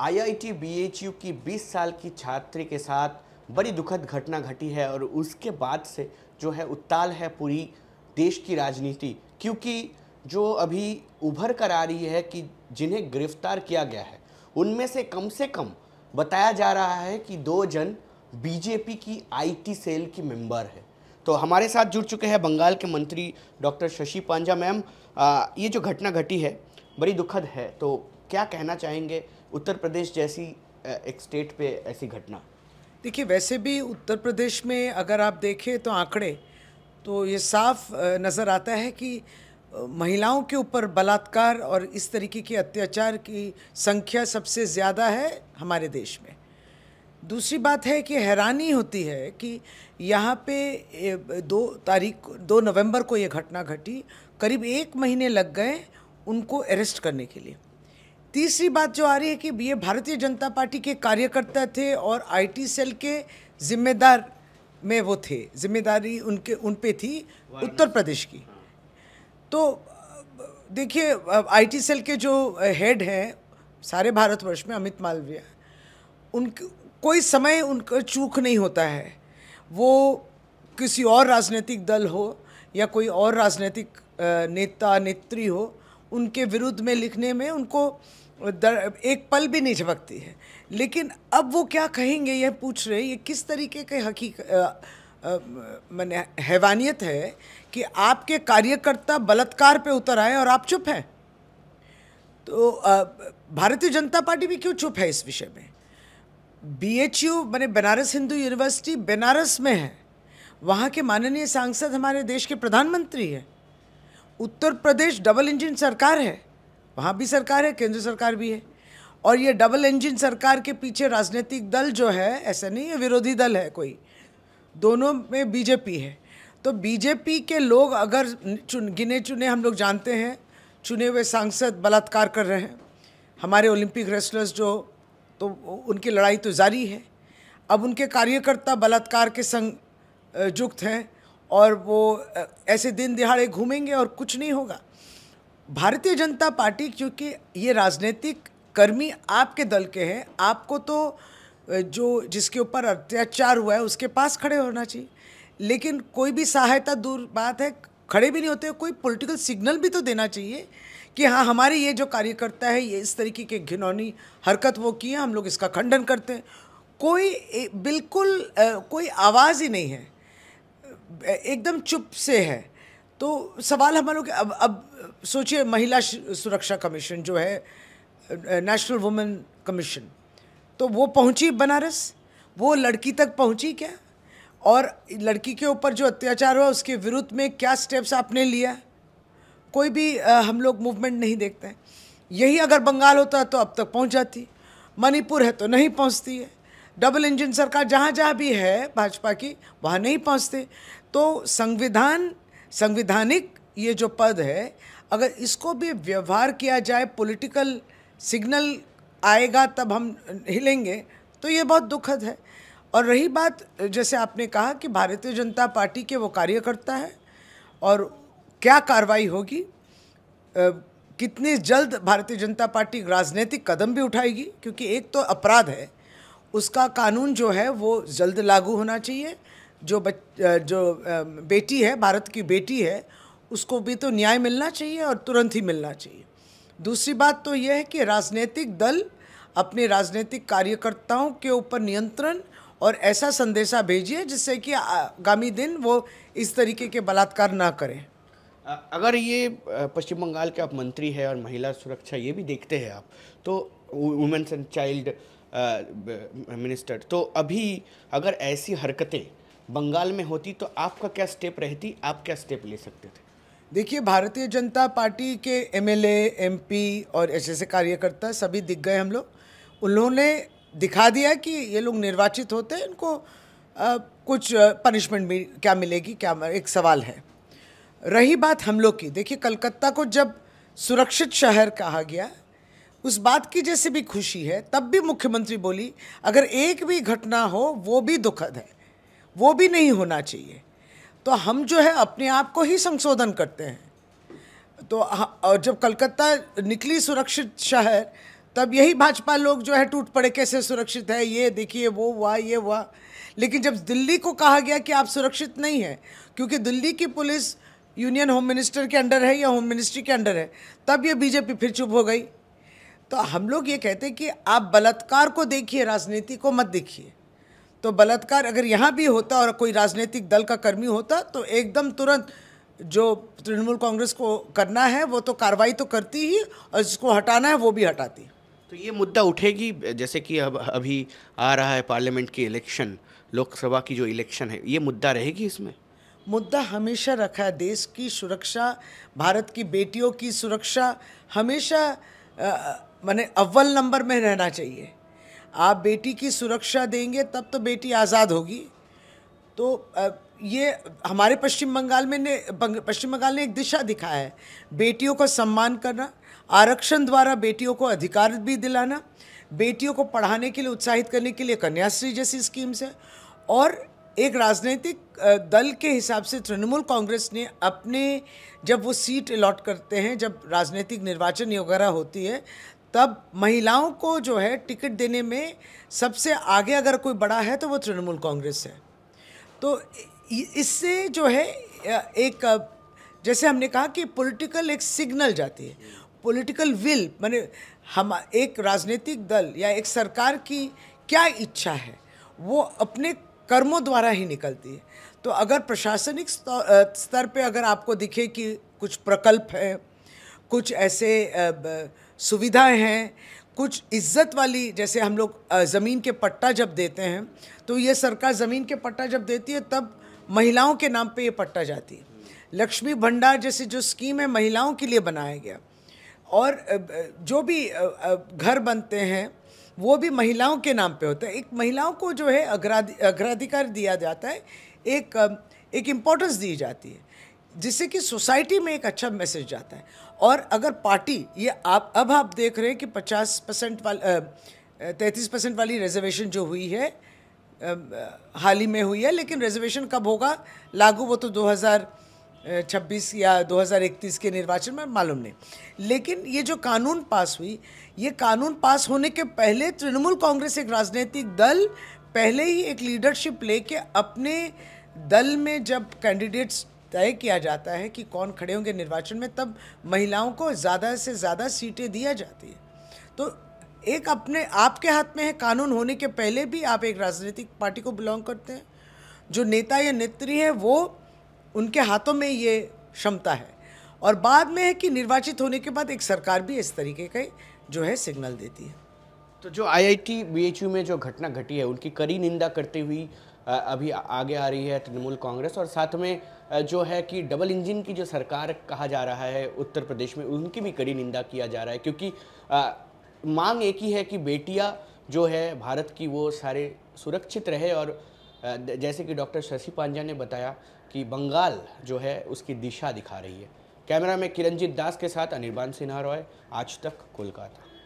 IIT BHU की 20 साल की छात्री के साथ बड़ी दुखद घटना घटी है और उसके बाद से जो है उत्ताल है पूरी देश की राजनीति क्योंकि जो अभी उभर कर आ रही है कि जिन्हें गिरफ्तार किया गया है उनमें से कम से कम बताया जा रहा है कि दो जन बीजेपी की आईटी सेल की मेंबर है तो हमारे साथ जुड़ चुके हैं बंगाल के मंत्री डॉक्टर शशि पांजा मैम ये जो घटना घटी है बड़ी दुखद है तो क्या कहना चाहेंगे उत्तर प्रदेश जैसी एक स्टेट पे ऐसी घटना देखिए वैसे भी उत्तर प्रदेश में अगर आप देखें तो आंकड़े तो ये साफ नज़र आता है कि महिलाओं के ऊपर बलात्कार और इस तरीके के अत्याचार की संख्या सबसे ज़्यादा है हमारे देश में दूसरी बात है कि हैरानी होती है कि यहाँ पे दो तारीख दो नवंबर को ये घटना घटी करीब एक महीने लग गए उनको अरेस्ट करने के लिए तीसरी बात जो आ रही है कि ये भारतीय जनता पार्टी के कार्यकर्ता थे और आईटी सेल के जिम्मेदार में वो थे जिम्मेदारी उनके उन पे थी उत्तर प्रदेश की तो देखिए आईटी सेल के जो हेड हैं सारे भारतवर्ष में अमित मालवीय उन कोई समय उनका चूक नहीं होता है वो किसी और राजनीतिक दल हो या कोई और राजनीतिक नेता नेत्री हो उनके विरुद्ध में लिखने में उनको दर, एक पल भी नहीं झपकती है लेकिन अब वो क्या कहेंगे यह पूछ रहे ये किस तरीके के हकीक मैंने हैवानियत है कि आपके कार्यकर्ता बलात्कार पे उतर आए और आप चुप हैं तो भारतीय जनता पार्टी भी क्यों चुप है इस विषय में बी एच यू मैंने बनारस हिंदू यूनिवर्सिटी बनारस में है वहाँ के माननीय सांसद हमारे देश के प्रधानमंत्री हैं उत्तर प्रदेश डबल इंजन सरकार है वहाँ भी सरकार है केंद्र सरकार भी है और ये डबल इंजन सरकार के पीछे राजनीतिक दल जो है ऐसा नहीं है विरोधी दल है कोई दोनों में बीजेपी है तो बीजेपी के लोग अगर चुन गिने चुने हम लोग जानते हैं चुने हुए सांसद बलात्कार कर रहे हैं हमारे ओलंपिक रेसलर्स जो तो उनकी लड़ाई तो जारी है अब उनके कार्यकर्ता बलात्कार के संग जुक्त हैं और वो ऐसे दिन दिहाड़े घूमेंगे और कुछ नहीं होगा भारतीय जनता पार्टी क्योंकि ये राजनीतिक कर्मी आपके दल के हैं आपको तो जो जिसके ऊपर अत्याचार हुआ है उसके पास खड़े होना चाहिए लेकिन कोई भी सहायता दूर बात है खड़े भी नहीं होते कोई पॉलिटिकल सिग्नल भी तो देना चाहिए कि हाँ हमारे ये जो कार्यकर्ता है ये इस तरीके के घिनौनी हरकत वो की है हम लोग इसका खंडन करते हैं कोई बिल्कुल कोई आवाज़ ही नहीं है एकदम चुप से है तो सवाल हम लोग अब अब सोचिए महिला सुरक्षा कमीशन जो है नेशनल वुमेन कमीशन तो वो पहुंची बनारस वो लड़की तक पहुंची क्या और लड़की के ऊपर जो अत्याचार हुआ उसके विरुद्ध में क्या स्टेप्स आपने लिया कोई भी आ, हम लोग मूवमेंट नहीं देखते हैं यही अगर बंगाल होता तो अब तक पहुंच जाती मणिपुर है तो नहीं पहुंचती है डबल इंजन सरकार जहाँ जहाँ भी है भाजपा की वहाँ नहीं पहुँचते तो संविधान संविधानिक ये जो पद है अगर इसको भी व्यवहार किया जाए पॉलिटिकल सिग्नल आएगा तब हम हिलेंगे तो ये बहुत दुखद है और रही बात जैसे आपने कहा कि भारतीय जनता पार्टी के वो कार्यकर्ता है और क्या कार्रवाई होगी कितने जल्द भारतीय जनता पार्टी राजनीतिक कदम भी उठाएगी क्योंकि एक तो अपराध है उसका कानून जो है वो जल्द लागू होना चाहिए जो बच, जो बेटी है भारत की बेटी है उसको भी तो न्याय मिलना चाहिए और तुरंत ही मिलना चाहिए दूसरी बात तो यह है कि राजनीतिक दल अपने राजनीतिक कार्यकर्ताओं के ऊपर नियंत्रण और ऐसा संदेशा भेजिए जिससे कि आगामी दिन वो इस तरीके के बलात्कार ना करें अगर ये पश्चिम बंगाल के आप मंत्री है और महिला सुरक्षा ये भी देखते हैं आप तो वुमेन्स एंड चाइल्ड मिनिस्टर तो अभी अगर ऐसी हरकतें बंगाल में होती तो आपका क्या स्टेप रहती आप क्या स्टेप ले सकते थे देखिए भारतीय जनता पार्टी के एमएलए एमपी और ऐसे ऐसे कार्यकर्ता सभी दिख गए हम लोग उन्होंने दिखा दिया कि ये लोग निर्वाचित होते हैं इनको आ, कुछ पनिशमेंट भी क्या मिलेगी क्या एक सवाल है रही बात हम लोग की देखिए कलकत्ता को जब सुरक्षित शहर कहा गया उस बात की जैसे भी खुशी है तब भी मुख्यमंत्री बोली अगर एक भी घटना हो वो भी दुखद है वो भी नहीं होना चाहिए तो हम जो है अपने आप को ही संशोधन करते हैं तो जब कलकत्ता निकली सुरक्षित शहर तब यही भाजपा लोग जो है टूट पड़े कैसे सुरक्षित है ये देखिए वो हुआ ये हुआ लेकिन जब दिल्ली को कहा गया कि आप सुरक्षित नहीं हैं क्योंकि दिल्ली की पुलिस यूनियन होम मिनिस्टर के अंडर है या होम मिनिस्ट्री के अंडर है तब ये बीजेपी फिर चुप हो गई तो हम लोग ये कहते हैं कि आप बलात्कार को देखिए राजनीति को मत देखिए तो बलात्कार अगर यहाँ भी होता और कोई राजनीतिक दल का कर्मी होता तो एकदम तुरंत जो तृणमूल कांग्रेस को करना है वो तो कार्रवाई तो करती ही और जिसको हटाना है वो भी हटाती तो ये मुद्दा उठेगी जैसे कि अब अभी आ रहा है पार्लियामेंट की इलेक्शन लोकसभा की जो इलेक्शन है ये मुद्दा रहेगी इसमें मुद्दा हमेशा रखा है देश की सुरक्षा भारत की बेटियों की सुरक्षा हमेशा मैंने अव्वल नंबर में रहना चाहिए आप बेटी की सुरक्षा देंगे तब तो बेटी आज़ाद होगी तो ये हमारे पश्चिम बंगाल में ने पश्चिम बंगाल ने एक दिशा दिखाया है बेटियों का सम्मान करना आरक्षण द्वारा बेटियों को अधिकार भी दिलाना बेटियों को पढ़ाने के लिए उत्साहित करने के लिए कन्याश्री जैसी स्कीम्स है और एक राजनीतिक दल के हिसाब से तृणमूल कांग्रेस ने अपने जब वो सीट अलॉट करते हैं जब राजनीतिक निर्वाचन वगैरह होती है तब महिलाओं को जो है टिकट देने में सबसे आगे अगर कोई बड़ा है तो वो तृणमूल कांग्रेस है तो इससे जो है एक जैसे हमने कहा कि पॉलिटिकल एक सिग्नल जाती है पॉलिटिकल विल माने हम एक राजनीतिक दल या एक सरकार की क्या इच्छा है वो अपने कर्मों द्वारा ही निकलती है तो अगर प्रशासनिक स्तर पे अगर आपको दिखे कि कुछ प्रकल्प है कुछ ऐसे सुविधाएं हैं कुछ इज्जत वाली जैसे हम लोग ज़मीन के पट्टा जब देते हैं तो ये सरकार ज़मीन के पट्टा जब देती है तब महिलाओं के नाम पे ये पट्टा जाती है लक्ष्मी भंडार जैसी जो स्कीम है महिलाओं के लिए बनाया गया और जो भी घर बनते हैं वो भी महिलाओं के नाम पे होता है एक महिलाओं को जो है अग्राधि अग्राधिकार दिया जाता है एक एक इम्पोर्टेंस दी जाती है जिससे कि सोसाइटी में एक अच्छा मैसेज जाता है और अगर पार्टी ये आप अब आप देख रहे हैं कि पचास परसेंट वाल तैंतीस परसेंट वाली रिजर्वेशन जो हुई है हाल ही में हुई है लेकिन रिजर्वेशन कब होगा लागू वो तो 2026 या 2031 के निर्वाचन में मालूम नहीं लेकिन ये जो कानून पास हुई ये कानून पास होने के पहले तृणमूल कांग्रेस एक राजनीतिक दल पहले ही एक लीडरशिप लेके अपने दल में जब कैंडिडेट्स तय किया जाता है कि कौन खड़े होंगे निर्वाचन में तब महिलाओं को ज़्यादा से ज़्यादा सीटें दिया जाती है तो एक अपने आपके हाथ में है कानून होने के पहले भी आप एक राजनीतिक पार्टी को बिलोंग करते हैं जो नेता या नेत्री है वो उनके हाथों में ये क्षमता है और बाद में है कि निर्वाचित होने के बाद एक सरकार भी इस तरीके का जो है सिग्नल देती है तो जो आईआईटी बीएचयू में जो घटना घटी है उनकी कड़ी निंदा करते हुई अभी आगे आ रही है तृणमूल कांग्रेस और साथ में जो है कि डबल इंजन की जो सरकार कहा जा रहा है उत्तर प्रदेश में उनकी भी कड़ी निंदा किया जा रहा है क्योंकि आ, मांग एक ही है कि बेटियां जो है भारत की वो सारे सुरक्षित रहे और जैसे कि डॉक्टर शशि पांजा ने बताया कि बंगाल जो है उसकी दिशा दिखा रही है कैमरा में किरणजीत दास के साथ अनिर्बान सिन्हा रॉय आज तक कोलकाता